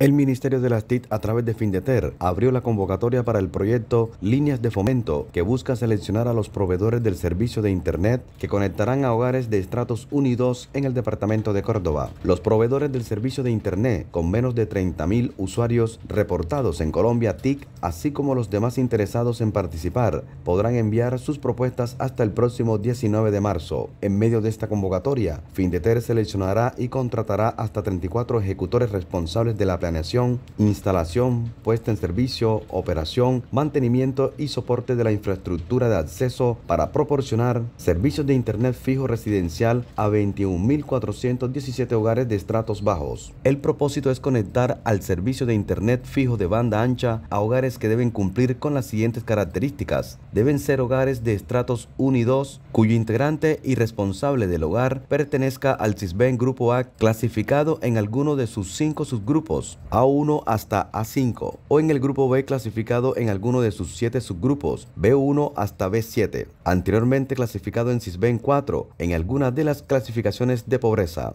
El Ministerio de las TIC a través de Findeter abrió la convocatoria para el proyecto Líneas de Fomento que busca seleccionar a los proveedores del servicio de Internet que conectarán a hogares de estratos 1 y 2 en el departamento de Córdoba. Los proveedores del servicio de Internet con menos de 30.000 usuarios reportados en Colombia TIC, así como los demás interesados en participar, podrán enviar sus propuestas hasta el próximo 19 de marzo. En medio de esta convocatoria, Findeter seleccionará y contratará hasta 34 ejecutores responsables de la planeación, instalación, puesta en servicio, operación, mantenimiento y soporte de la infraestructura de acceso para proporcionar servicios de Internet fijo residencial a 21.417 hogares de estratos bajos. El propósito es conectar al servicio de Internet fijo de banda ancha a hogares que deben cumplir con las siguientes características. Deben ser hogares de estratos 1 y 2 cuyo integrante y responsable del hogar pertenezca al CISBEN Grupo A clasificado en alguno de sus cinco subgrupos a1 hasta A5 o en el grupo B clasificado en alguno de sus 7 subgrupos B1 hasta B7, anteriormente clasificado en CISBEN 4 en alguna de las clasificaciones de pobreza.